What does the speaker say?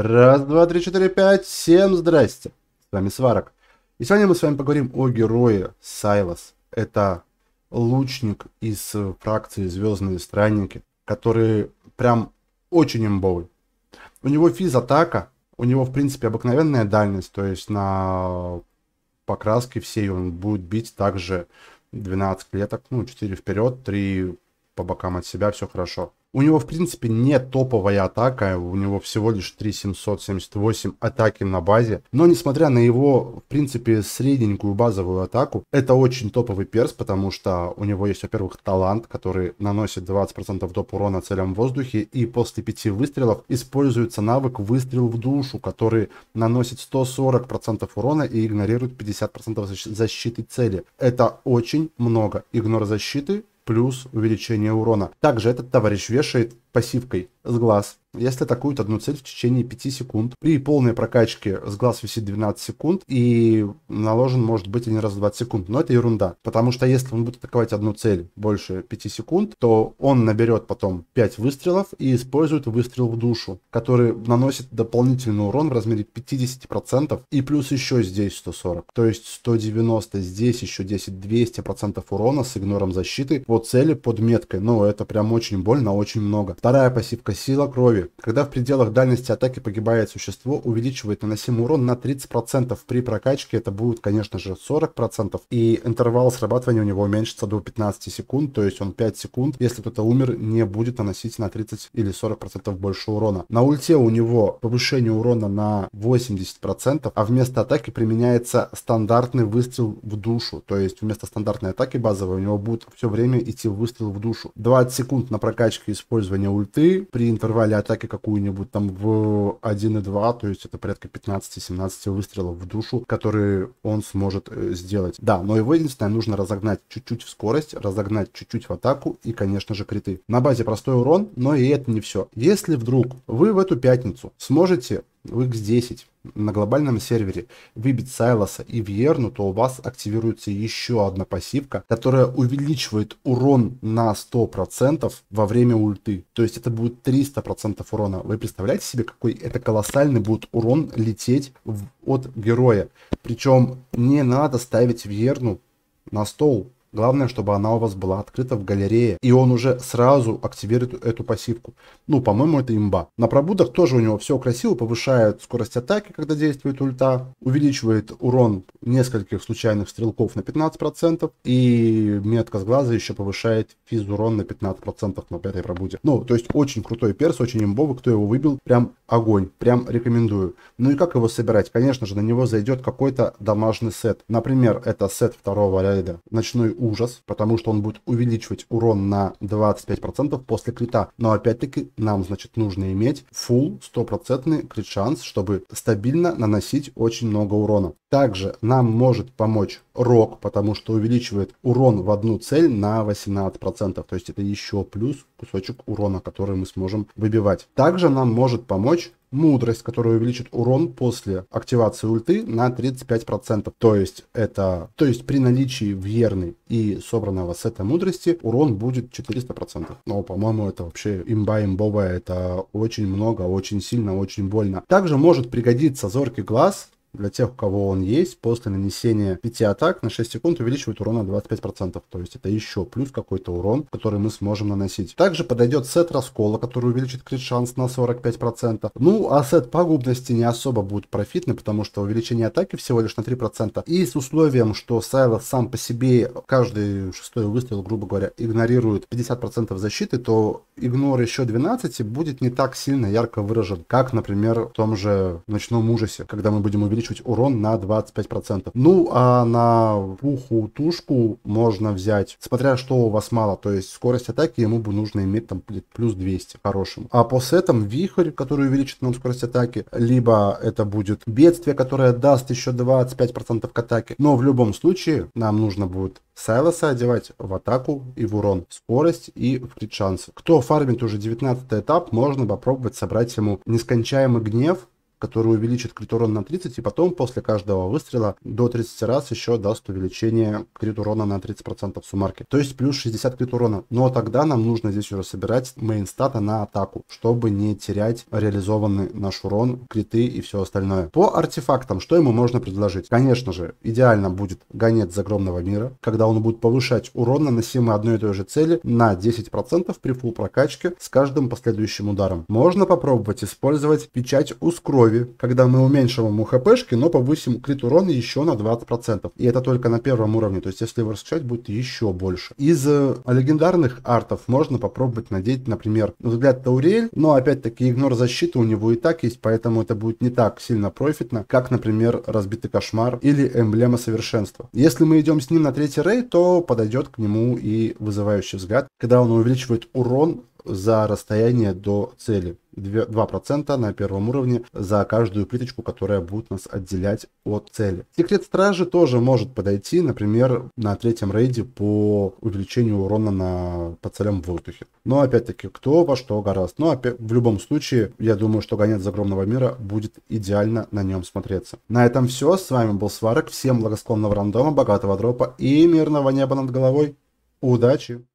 Раз, два, три, четыре, пять. Всем здрасте. С вами Сварок. И сегодня мы с вами поговорим о герое Сайлас. Это лучник из фракции Звездные Странники, который прям очень имбовый. У него физ атака, у него в принципе обыкновенная дальность, то есть на покраске всей он будет бить также 12 клеток, ну 4 вперед, 3 по бокам от себя, все хорошо. У него, в принципе, не топовая атака, у него всего лишь 3778 атаки на базе. Но, несмотря на его, в принципе, средненькую базовую атаку, это очень топовый перс, потому что у него есть, во-первых, талант, который наносит 20% доп урона целям в воздухе, и после 5 выстрелов используется навык «Выстрел в душу», который наносит 140% урона и игнорирует 50% защиты цели. Это очень много. Игнор защиты плюс увеличение урона. Также этот товарищ вешает пассивкой с глаз, если атакуют одну цель в течение 5 секунд. При полной прокачке с глаз висит 12 секунд и наложен может быть один раз в 20 секунд. Но это ерунда, потому что если он будет атаковать одну цель больше 5 секунд, то он наберет потом 5 выстрелов и использует выстрел в душу, который наносит дополнительный урон в размере 50% и плюс еще здесь 140. То есть 190, здесь еще 10-200% урона с игнором защиты по цели под меткой. Ну, это прям очень больно, очень много. Вторая пассивка – сила крови. Когда в пределах дальности атаки погибает существо, увеличивает наносимый урон на 30%. При прокачке это будет, конечно же, 40%. И интервал срабатывания у него уменьшится до 15 секунд, то есть он 5 секунд, если кто-то умер, не будет наносить на 30 или 40% больше урона. На ульте у него повышение урона на 80%, а вместо атаки применяется стандартный выстрел в душу. То есть вместо стандартной атаки базовой у него будет все время идти выстрел в душу. 20 секунд на прокачке использования использования ульты при интервале атаки какую-нибудь там в 1,2, то есть это порядка 15-17 выстрелов в душу, которые он сможет э, сделать. Да, но его единственное нужно разогнать чуть-чуть в скорость, разогнать чуть-чуть в атаку и, конечно же, криты. На базе простой урон, но и это не все. Если вдруг вы в эту пятницу сможете в X10 на глобальном сервере выбить Сайлоса и Вьерну, то у вас активируется еще одна пассивка, которая увеличивает урон на 100% во время ульты. То есть это будет 300% урона. Вы представляете себе, какой это колоссальный будет урон лететь в, от героя? Причем не надо ставить Вьерну на стол. Главное, чтобы она у вас была открыта в галерее, и он уже сразу активирует эту пассивку. Ну, по-моему, это имба. На пробудах тоже у него все красиво, повышает скорость атаки, когда действует ульта, увеличивает урон нескольких случайных стрелков на 15%, и метка с глаза еще повышает физурон на 15% на пятой пробуде. Ну, то есть очень крутой перс, очень имбовый, кто его выбил, прям огонь, прям рекомендую. Ну и как его собирать? Конечно же, на него зайдет какой-то домашний сет. Например, это сет второго рейда, ночной ужас, потому что он будет увеличивать урон на 25% после крита. Но опять-таки нам, значит, нужно иметь full 100% крит шанс, чтобы стабильно наносить очень много урона. Также нам может помочь рок, потому что увеличивает урон в одну цель на 18%. То есть это еще плюс кусочек урона, который мы сможем выбивать. Также нам может помочь мудрость, которая увеличит урон после активации ульты на 35%. То есть это, то есть при наличии Вьерны и собранного сета мудрости урон будет 400%. Но, по-моему, это вообще имба имбовая, это очень много, очень сильно, очень больно. Также может пригодиться зоркий глаз, для тех, у кого он есть, после нанесения 5 атак на 6 секунд увеличивает урон на 25%. То есть это еще плюс какой-то урон, который мы сможем наносить. Также подойдет сет раскола, который увеличит крит шанс на 45%. Ну, а сет пагубности не особо будет профитный, потому что увеличение атаки всего лишь на 3%. И с условием, что Сайлос сам по себе каждый шестой выстрел, грубо говоря, игнорирует 50% защиты, то игнор еще 12 будет не так сильно ярко выражен, как, например, в том же ночном ужасе, когда мы будем увеличивать увеличить урон на 25%. Ну, а на пуху тушку можно взять, смотря что у вас мало, то есть скорость атаки ему бы нужно иметь там плюс 200 хорошим. А по сетам вихрь, который увеличит нам скорость атаки, либо это будет бедствие, которое даст еще 25% к атаке. Но в любом случае нам нужно будет Сайлоса одевать в атаку и в урон, скорость и в крит шансы. Кто фармит уже 19 этап, можно попробовать собрать ему нескончаемый гнев, который увеличит крит урона на 30, и потом после каждого выстрела до 30 раз еще даст увеличение крит урона на 30% суммарки. То есть плюс 60 крит урона. Но тогда нам нужно здесь уже собирать мейнстата на атаку, чтобы не терять реализованный наш урон, криты и все остальное. По артефактам, что ему можно предложить? Конечно же, идеально будет гонец из огромного мира, когда он будет повышать урон, наносимый одной и той же цели, на 10% при фул прокачке с каждым последующим ударом. Можно попробовать использовать печать ускорения крови, когда мы уменьшим ему хпшки, но повысим крит урон еще на 20%. И это только на первом уровне, то есть если его раскачать, будет еще больше. Из э, легендарных артов можно попробовать надеть, например, взгляд Таурель, но опять-таки игнор защиты у него и так есть, поэтому это будет не так сильно профитно, как, например, разбитый кошмар или эмблема совершенства. Если мы идем с ним на третий рейд, то подойдет к нему и вызывающий взгляд, когда он увеличивает урон за расстояние до цели. 2% на первом уровне за каждую плиточку, которая будет нас отделять от цели. Секрет стражи тоже может подойти, например, на третьем рейде по увеличению урона на, по целям в воздухе. Но опять-таки, кто во что горазд. Но в любом случае, я думаю, что гонец огромного мира будет идеально на нем смотреться. На этом все. С вами был Сварок. Всем благосклонного рандома, богатого дропа и мирного неба над головой. Удачи!